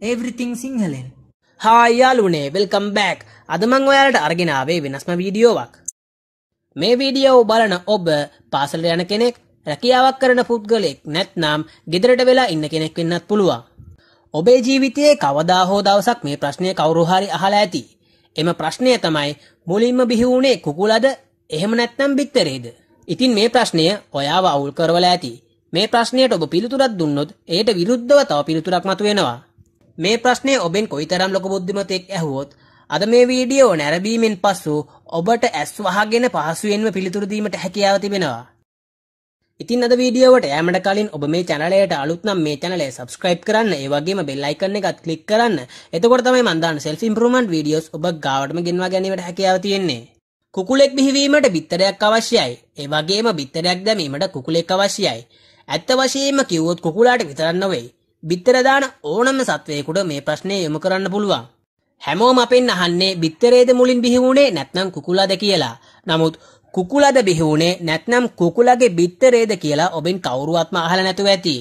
ඒවරිතිං සිංහලෙන් හායාලුනේ welcome back අදමං ඔයාලට අරගෙනාවේ වෙනස්ම වීඩියෝවක් මේ වීඩියෝ බලන ඔබ පාසලට යන කෙනෙක් රැකියාවක් කරන පුද්ගලෙක් නැත්නම් ගෙදරට වෙලා ඉන්න කෙනෙක් වෙන්නත් පුළුවන් ඔබේ ජීවිතයේ කවදා හෝ දවසක් මේ ප්‍රශ්නය කවුරු හරි අහලා ඇති එම ප්‍රශ්නය තමයි මුලින්ම බිහි වුණේ කුකුලද එහෙම නැත්නම් බිත්තරේද ඉතින් මේ ප්‍රශ්නය ඔයාව අවුල් කරවලා ඇති මේ ප්‍රශ්නයට ඔබ පිළිතුරක් දුන්නොත් ඒට විරුද්ධව තව පිළිතුරක් මතුවෙනවා මේ ප්‍රශ්නය ඔබෙන් කොයිතරම් ලොක බුද්ධිමතෙක් ඇහුවොත් අද මේ වීඩියෝ නැරබීමෙන් පස්සු ඔබට ඇස් වහගෙන පහසුවෙන්ම පිළිතුරදීමට හැකියාව තිබෙනවා. ඉතින් අද වීඩියෝවට යෑමට කලින් ඔබ මේ චැනලයට අලුත්නම් මේ චැනලේ සබස්ක්‍රයිබ් කරන්න ඒ වගේම බෙල් අයිකන් එකත් ක්ලික් කරන්න. එතකොට තමයි මන් දාන self improvement videos ඔබ ගාවටම ගෙන්වා ගැනීමට හැකියාව තියෙන්නේ. කුකුලෙක් බිහිවීමට බිත්තරයක් අවශ්‍යයි. ඒ වගේම බිත්තරයක් දැමීමට කුකුලෙක් අවශ්‍යයි. ඇත්ත වශයෙන්ම කිව්වොත් කුකුලාට විතරක් නෙවෙයි. බිත්තරදාන ඕනම සත්වයකුට මේ ප්‍රශ්නය යොමු කරන්න පුළුවන්. හැමෝම අපෙන් අහන්නේ බිත්තරේද මුලින් බිහිවුණේ නැත්නම් කුකුලාද කියලා. නමුත් කුකුලද බිහිවුණේ නැත්නම් කුකුලගේ බිත්තරේද කියලා ඔබෙන් කවුරුවත්ම අහලා නැතුව ඇති.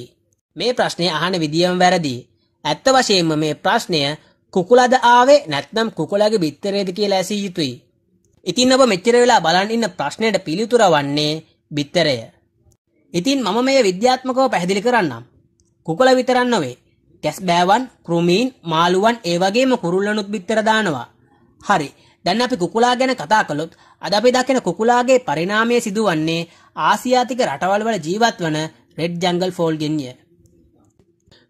මේ ප්‍රශ්නය අහන විදියම වැරදි. ඇත්ත වශයෙන්ම මේ ප්‍රශ්නය කුකුලද ආවේ නැත්නම් කුකුලගේ බිත්තරේද කියලා ඇසිය යුතුයි. ඉතින් ඔබ මෙච්චර වෙලා බලන් ඉන්න ප්‍රශ්නයට පිළිතුර වන්නේ බිත්තරය. ඉතින් මම මේ විද්‍යාත්මකව පැහැදිලි කරන්නම්. කුකුල විතරක් නොවේ. කැස් බෑවන්, කෘමීන්, මාළුවන් ඒ වගේම කුරුල්ලනුත් බිත්තර දානවා. හරි. දැන් අපි කුකුලා ගැන කතා කළොත් අද අපි දකින කුකුලාගේ පරිණාමය සිදුවන්නේ ආසියාතික රටවල් වල ජීවත් වන රෙඩ් ජංගල් ෆෝල් ගෙන්ය.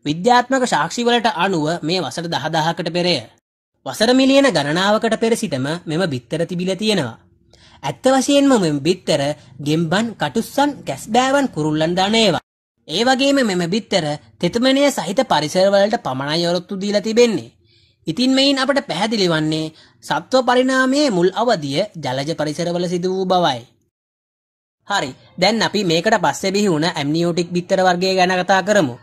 විද්‍යාත්මක සාක්ෂිවලට අනුව මේ වසර 10000කට පෙරය වසර මිලියන ගණනාවකට පෙර සිටම මෙම බිත්තර තිබිලා තියෙනවා. ඇත්ත වශයෙන්ම මෙම බිත්තර ගෙම්බන්, කටුස්සන්, කැස්බෑවන්, කුරුල්ලන් දාන ඒවා. ඒ වගේම මෙම බිත්තර තෙතමනය සහිත පරිසරවලට පමණයි යොරොත්තු දීලා තිබෙන්නේ. ඉතින් මෙයින් අපට පැහැදිලි වන්නේ සත්ව පරිණාමයේ මුල් අවධිය ජලජ පරිසරවල සිදු වූ බවයි. හරි දැන් අපි මේකට පස්සේ බිහිවුණ ඇම්නිියෝටික් බිත්තර වර්ගේ ගැන කතා කරමු.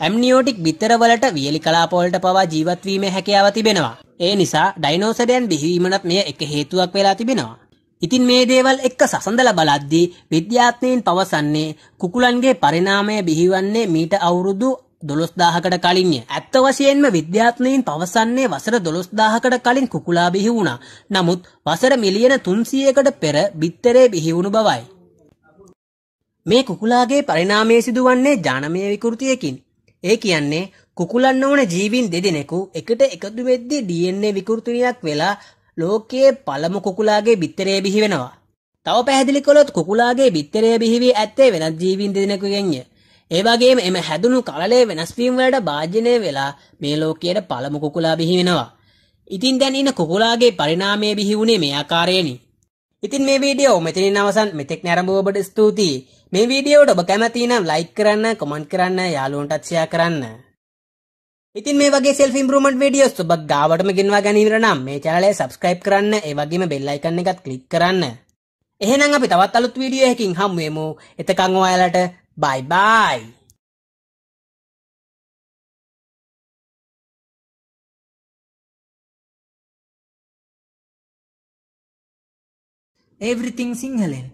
ඇම්නිියෝටික් බිත්තරවලට වියලි කලාපොලට පවා ජීවත්වීම හැකියාව තිබෙනවා. ඒ නිසා ඩයිනෝසරයන් බිහිවීමනත් මෙය එක හේතුවක් වෙලා තිබෙනවා. ඉතින් මේ දේවල් එක්ක සසඳල බලද්දී විද්‍යාත්මීන් පවසන්නේ කුකුලන්ගේ පරිණාමය බිහිවන්නේ මීට අවුරුදු දොළොස්දාහකට කලින්ය. ඇත්ත වශයෙන්ම විද්‍යාත්මීන් පවසන්නේ වසර දොළොස්දාහකට කලින් කුකුලා බිහි වුණා. නමුත් වසර මිලියන තුන්සියකට පෙර බිත්තරේ බිහිවුණු බවයි. මේ කුකුලාගේ පරිණාමය සිදුවන්නේ ජානමය විකෘතියකින්. ඒ කියන්නේ කුකුලන්න ඕන ජීවින් දෙදෙනෙකු එකට එකතු වෙද්දී DNA විකෘතියක් වෙලා ලෝකයේ පළමු කුකුලාගේ බිත්තරේ බිහි වෙනවා. තව පැහැදිලි කළොත් කුකුලාගේ බිත්තරේ බිහිවී ඇත්තේ වෙනත් ජීවීන් දෙදෙනෙකුගෙන්ය. ඒ වගේම එම හැදුණු කලලේ වෙනස්වීම වලට භාජනය වෙලා මේ ලෝකයට පළමු කුකුලා බිහි වෙනවා. ඉතින් දැන් ඉන්න කුකුලාගේ පරිණාමය බිහි වුණේ මේ ආකාරයෙනි. ඉතින් මේ වීඩියෝ මෙතනින් අවසන් මෙතෙක් නැරඹුව ඔබට ස්තුතියි. මේ වීඩියෝට ඔබ කැමති නම් ලයික් කරන්න, කමෙන්ට් කරන්න, යාළුවන්ටත් ෂෙයා කරන්න. ඉතින් මේ වගේ සෙල් ඉම්පරමට වීඩියස් ඔබ ගාවටම ගෙන්වා ගැනීමට නම් මේ චැනලය සබස්ක්‍රයිබ් කරන්න ඒ වගේම බෙල්ලයිකන්න එකත් කලික් කරන්න එහෙනම් අපි තවත් අලුත් වීඩියෝ එකකින් හම්ුවමු එතකං ඔයාලට බයි බායි everything සිංහලෙන්